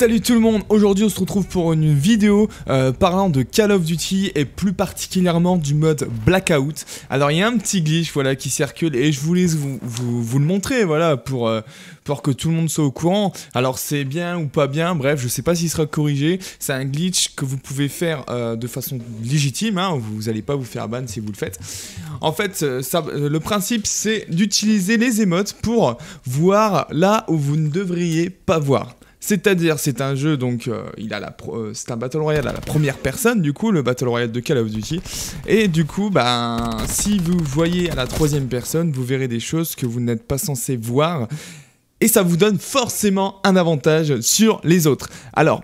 Salut tout le monde, aujourd'hui on se retrouve pour une vidéo euh, parlant de Call of Duty et plus particulièrement du mode Blackout. Alors il y a un petit glitch voilà qui circule et je voulais vous, vous le montrer voilà pour, euh, pour que tout le monde soit au courant. Alors c'est bien ou pas bien, bref je sais pas s'il sera corrigé. C'est un glitch que vous pouvez faire euh, de façon légitime, hein. vous n'allez pas vous faire ban si vous le faites. En fait le principe c'est d'utiliser les émotes pour voir là où vous ne devriez pas voir. C'est-à-dire, c'est un jeu, donc, euh, il a la euh, c'est un Battle Royale à la première personne, du coup, le Battle Royale de Call of Duty. Et du coup, ben, si vous voyez à la troisième personne, vous verrez des choses que vous n'êtes pas censé voir. Et ça vous donne forcément un avantage sur les autres. Alors,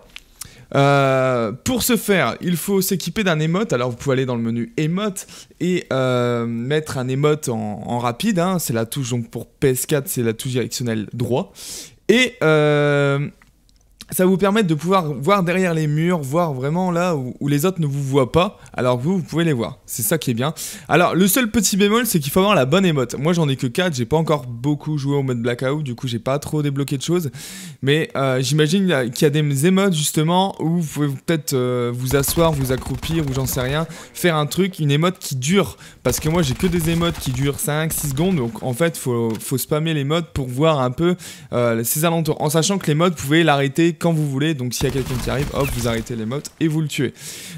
euh, pour ce faire, il faut s'équiper d'un émote. Alors, vous pouvez aller dans le menu émote et mettre un émote en, rapide. Hein. C'est la touche, donc pour PS4, c'est la touche directionnelle droit. Et. Euh ça vous permet de pouvoir voir derrière les murs, voir vraiment là où, les autres ne vous voient pas, alors vous, vous pouvez les voir. C'est ça qui est bien. Alors, le seul petit bémol, c'est qu'il faut avoir la bonne émote. Moi, j'en ai que 4, j'ai pas encore beaucoup joué au mode blackout, du coup, j'ai pas trop débloqué de choses. Mais euh, j'imagine qu'il y a des émotes, justement, où vous pouvez peut-être euh, vous asseoir, vous accroupir, ou j'en sais rien, faire un truc, une émote qui dure. Parce que moi, j'ai que des émotes qui durent 5, 6 secondes, donc en fait, faut, faut spammer les modes pour voir un peu ses euh, alentours. En sachant que les modes pouvaient l'arrêter quand vous voulez. Donc s'il y a quelqu'un qui arrive, hop, vous arrêtez les mottes et vous le tuez.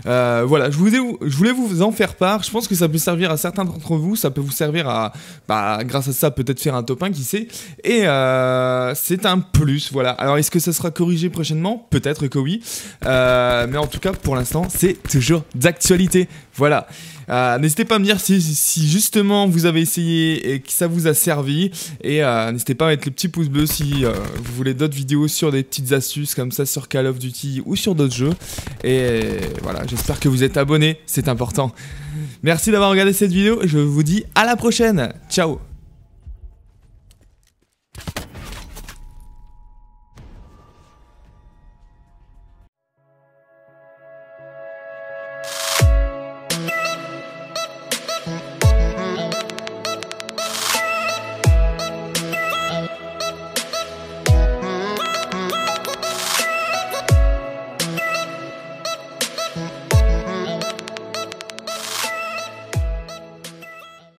Euh, voilà, je, voulais vous en faire part. Je pense que ça peut servir à certains d'entre vous. Ça peut vous servir à, bah, grâce à ça, peut-être faire un top 1, qui sait. Et euh, c'est un plus, voilà. Alors est-ce que ça sera corrigé prochainement Peut-être que oui. Euh, mais en tout cas, pour l'instant, c'est toujours d'actualité. Voilà. n'hésitez pas à me dire si, justement vous avez essayé et que ça vous a servi. Et n'hésitez pas à mettre le petits pouce bleus si vous voulez d'autres vidéos sur des petites astuces comme ça sur Call of Duty ou sur d'autres jeux. Et euh, voilà, j'espère que vous êtes abonnés, c'est important. Merci d'avoir regardé cette vidéo je vous dis à la prochaine. Ciao